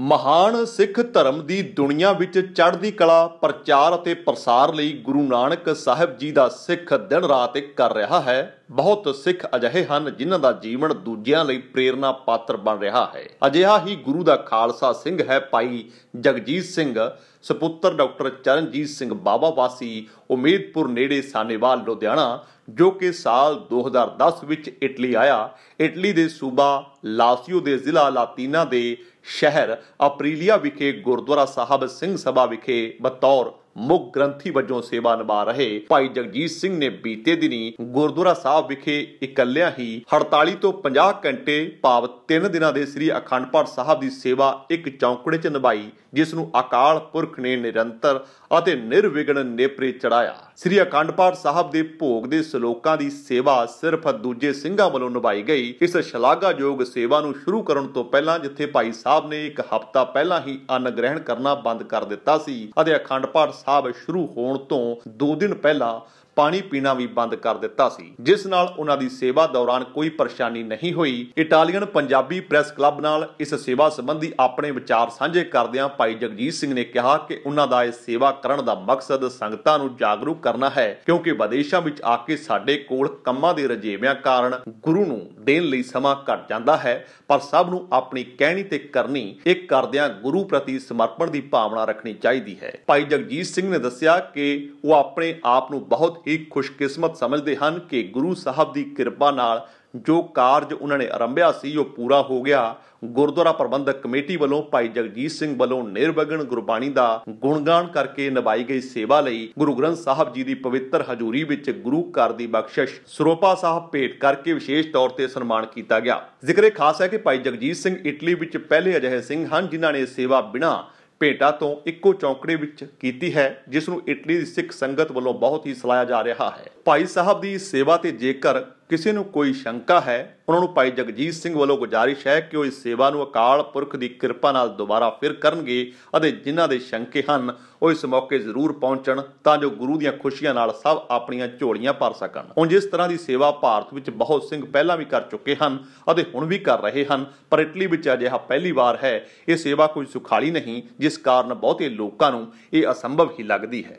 ਮਹਾਨ ਸਿੱਖ ਧਰਮ ਦੀ ਦੁਨੀਆ ਵਿੱਚ ਚੜ੍ਹਦੀ ਕਲਾ ਪ੍ਰਚਾਰ ਅਤੇ ਪ੍ਰਸਾਰ ਲਈ ਗੁਰੂ ਨਾਨਕ ਸਾਹਿਬ ਜੀ ਦਾ ਸਿੱਖ ਦਿਨ ਰਾਤ ਇੱਕ ਕਰ ਰਿਹਾ ਹੈ ਬਹੁਤ ਸਿੱਖ ਅਜਿਹੇ ਹਨ ਜਿਨ੍ਹਾਂ ਦਾ ਜੀਵਨ ਦੂਜਿਆਂ ਲਈ ਪ੍ਰੇਰਣਾ ਪਾਤਰ ਬਣ ਰਿਹਾ ਹੈ ਅਜਿਹਾ ਹੀ ਗੁਰੂ ਦਾ ਖਾਲਸਾ ਸਿੰਘ ਹੈ ਭਾਈ ਜਗਜੀਤ ਸਿੰਘ ਸਪੁੱਤਰ ਡਾਕਟਰ ਚਰਨਜੀਤ ਸਿੰਘ ਬਾਬਾ ਵਾਸੀ ਉਮੀਦਪੁਰ ਨੇੜੇ ਸਾਨੇਵਾਲ ਲੁਧਿਆਣਾ ਜੋ ਕਿ ਸਾਲ 2010 ਵਿੱਚ ਇਟਲੀ ਆਇਆ ਇਟਲੀ ਦੇ ਸੂਬਾ ਲਾਸੀਓ ਦੇ ਜ਼ਿਲ੍ਹਾ ਲਾਤੀਨਾ ਦੇ ਸ਼ਹਿਰ ਅਪਰੀਲੀਆ ਵਿਖੇ ਗੁਰਦੁਆਰਾ ਸਾਹਿਬ ਸਿੰਘ ਸਭਾ ਵਿਖੇ ਬਤੌਰ ਮੁੱਖ ਗ੍ਰੰਥੀ ਵਜੋਂ ਸੇਵਾ ਨਿਭਾ ਰਹੇ ਭਾਈ ਜਗਜੀਤ ਸਿੰਘ ਨੇ ਬੀਤੇ ਦਿਨੀ ਗੁਰਦੁਆਰਾ ਸਾਹਿਬ ਵਿਖੇ ਇਕੱਲਿਆਂ ਹੀ 48 ਤੋਂ 50 ਘੰਟੇ ਭਾਵ 3 ਦਿਨਾਂ ਦੇ ਸ੍ਰੀ ਅਖੰਡ ਪਾਠ ਸਾਹਿਬ ਦੀ ਸੇਵਾ ਇੱਕ ਚੌਂਕੜੇ 'ਚ ਨਿਭਾਈ ਜਿਸ ਨੂੰ ਅਕਾਲ ਪੁਰਖ ਨੇ ਨਿਰੰਤਰ ਅਤੇ ਨਿਰਵਿਘਨ ਨੇਪਰੇ ਚੜਾਇਆ ਸ੍ਰੀ ਅਖੰਡ ਪਾਠ ਸਾਹਿਬ ਦੇ ਭੋਗ ਦੇ ਸ਼ਲੋਕਾਂ ਦੀ ਸੇਵਾ ਸਿਰਫ ਦੂਜੇ ਸਿੰਘਾਂ ਵੱਲੋਂ ਨਿਭਾਈ ਗਈ ਇਸ ਸ਼ਲਾਘਾਯੋਗ ਸੇਵਾ ਨੂੰ ਸ਼ੁਰੂ ਕਰਨ ਤੋਂ ਪਹਿਲਾਂ ਜਿੱਥੇ ਭਾਈ ਸਾਹਿਬ ਨੇ ਇੱਕ ਹਫ਼ਤਾ ਪਹਿਲਾਂ ਹੀ ਅਨਗ੍ਰਹਿਣ ਕਰਨਾ ਬੰਦ ਕਰ ਦਿੱਤਾ ਸੀ ਅਤੇ ਅਖੰਡ ਪਾਠ ਸਾਹਿਬ ਸ਼ੁਰੂ ਹੋਣ ਤੋਂ 2 ਦਿਨ ਪਹਿਲਾਂ ਪਾਣੀ ਪੀਣਾ ਵੀ ਬੰਦ ਕਰ ਦਿੱਤਾ ਸੀ ਜਿਸ ਨਾਲ ਉਹਨਾਂ ਦੀ ਸੇਵਾ ਦੌਰਾਨ ਕੋਈ ਪਰੇਸ਼ਾਨੀ ਨਹੀਂ ਹੋਈ ਇਟਾਲੀਅਨ ਪੰਜਾਬੀ ਪ੍ਰੈਸ ਕਲੱਬ ਨਾਲ ਇਸ ਸੇਵਾ ਸੰਬੰਧੀ ਆਪਣੇ ਵਿਚਾਰ ਸਾਂਝੇ ਕਰਦਿਆਂ ਭਾਈ ਜਗਜੀਤ ਸਿੰਘ ਨੇ ਕਿਹਾ ਕਿ ਉਹਨਾਂ ਦਾ ਇਹ ਸੇਵਾ ਕਰਨ ਦਾ ਮਕਸਦ ਸੰਗਤਾਂ ਨੂੰ ਜਾਗਰੂਕ ਕਰਨਾ ਹੈ ਕਿਉਂਕਿ ਵਿਦੇਸ਼ਾਂ ਵਿੱਚ ਆ ਕੇ ਸਾਡੇ ਕੋਲ ਕੰਮਾਂ ਦੇ ਰਜੇਵਿਆਂ ਕਾਰਨ ਗੁਰੂ ਨੂੰ ਦੇਣ ਲਈ ਸਮਾਂ ਘਟ ਜਾਂਦਾ ਹੈ ਪਰ ਸਭ ਨੂੰ ਆਪਣੀ ਕਹਿਣੀ ਤੇ ਕਰਨੀ ਇੱਕ ਕਰਦਿਆਂ ਗੁਰੂ ਪ੍ਰਤੀ ਸਮਰਪਣ ਦੀ ਭਾਵਨਾ ਰੱਖਣੀ ਚਾਹੀਦੀ ਹੈ ਭਾਈ ਜਗਜੀਤ ਸਿੰਘ ਨੇ ਦੱਸਿਆ ਕਿ ਉਹ ਆਪਣੇ ਆਪ ਨੂੰ ਬਹੁਤ ਹੀ ਖੁਸ਼ਕਿਸਮਤ ਸਮਝਦੇ ਹਨ ਕਿ ਗੁਰੂ ਸਾਹਿਬ ਦੀ ਕਿਰਪਾ ਨਾਲ ਜੋ ਕਾਰਜ ਉਹਨਾਂ ਨੇ ਆਰੰਭਿਆ ਸੀ ਉਹ ਪੂਰਾ ਹੋ ਗਿਆ ਗੁਰਦੁਆਰਾ ਪ੍ਰਬੰਧਕ ਕਮੇਟੀ ਵੱਲੋਂ ਭਾਈ ਜਗਜੀਤ ਸਿੰਘ ਵੱਲੋਂ ਨਿਰਵਗਣ ਗੁਰਬਾਣੀ ਦਾ ਗੁਣਗਾਨ ਕਰਕੇ ਨਿਭਾਈ ਗਈ ਸੇਵਾ ਲਈ ਗੁਰੂ ਗ੍ਰੰਥ ਸਾਹਿਬ ਜੀ ਦੀ ਪਵਿੱਤਰ ਹਜ਼ੂਰੀ ਵਿੱਚ ਗੁਰੂ ਘਰ ਦੀ ਬਖਸ਼ਿਸ਼ ਸਰੋਪਾ ਸਾਹਿਬ ਭੇਟ ਕਰਕੇ ਵਿਸ਼ੇਸ਼ ਤੌਰ ਤੇ ਸਨਮਾਨ ਕੀਤਾ ਗਿਆ ਜ਼ਿਕਰੇ ਖਾਸ ਹੈ ਕਿ ਭਾਈ ਜਗਜੀਤ ਸਿੰਘ ਇਟਲੀ ਵਿੱਚ ਪਹਿਲੇ ਅਜਿਹੇ ਸਿੰਘ ਹਨ ਜਿਨ੍ਹਾਂ ਨੇ ਸੇਵਾ ਬਿਨਾ ਭੇਟਾ ਤੋਂ ਇੱਕੋ ਚੌਂਕੜੇ ਵਿੱਚ ਕੀਤੀ ਹੈ ਜਿਸ ਨੂੰ ਇਟਲੀ ਦੀ ਸਿੱਖ ਸੰਗਤ ਵੱਲੋਂ ਬਹੁਤ ਹੀ ਸਲਾਹਿਆ ਜਾ ਰਿਹਾ ਹੈ ਭਾਈ ਸਾਹਿਬ ਦੀ ਸੇਵਾ ਤੇ ਜੇਕਰ ਕਿਸੇ ਨੂੰ ਕੋਈ ਸ਼ੰਕਾ ਹੈ ਉਹਨਾਂ ਨੂੰ ਭਾਈ ਜਗਜੀਤ ਸਿੰਘ ਵੱਲੋਂ ਗੁਜਾਰਿਸ਼ ਹੈ ਕਿ ਉਹ ਇਸ ਸੇਵਾ ਨੂੰ ਅਕਾਲ ਪੁਰਖ ਦੀ ਕਿਰਪਾ ਨਾਲ ਦੁਬਾਰਾ ਫਿਰ ਕਰਨਗੇ ਅਤੇ ਜਿਨ੍ਹਾਂ ਦੇ ਸ਼ੰਕੇ ਹਨ ਉਹ ਇਸ ਮੌਕੇ ਜ਼ਰੂਰ ਪਹੁੰਚਣ ਤਾਂ ਜੋ ਗੁਰੂ ਦੀਆਂ ਖੁਸ਼ੀਆਂ ਨਾਲ ਸਭ ਆਪਣੀਆਂ ਝੋਲੀਆਂ ਭਰ ਸਕਣ ਹੁਣ ਜਿਸ ਤਰ੍ਹਾਂ ਦੀ ਸੇਵਾ ਭਾਰਤ ਵਿੱਚ ਬਹੁਤ ਸਿੰਘ ਪਹਿਲਾਂ ਵੀ ਕਰ ਚੁੱਕੇ ਹਨ ਅਤੇ ਹੁਣ ਵੀ ਕਰ ਰਹੇ ਹਨ ਪਰ ਇਟਲੀ ਵਿੱਚ ਅਜਿਹਾ ਪਹਿਲੀ ਵਾਰ ਹੈ ਇਹ ਸੇਵਾ ਕੋਈ ਸੁਖਾਲੀ ਨਹੀਂ ਜਿਸ ਕਾਰਨ ਬਹੁਤੇ ਲੋਕਾਂ ਨੂੰ ਇਹ ਅਸੰਭਵ ਹੀ ਲੱਗਦੀ ਹੈ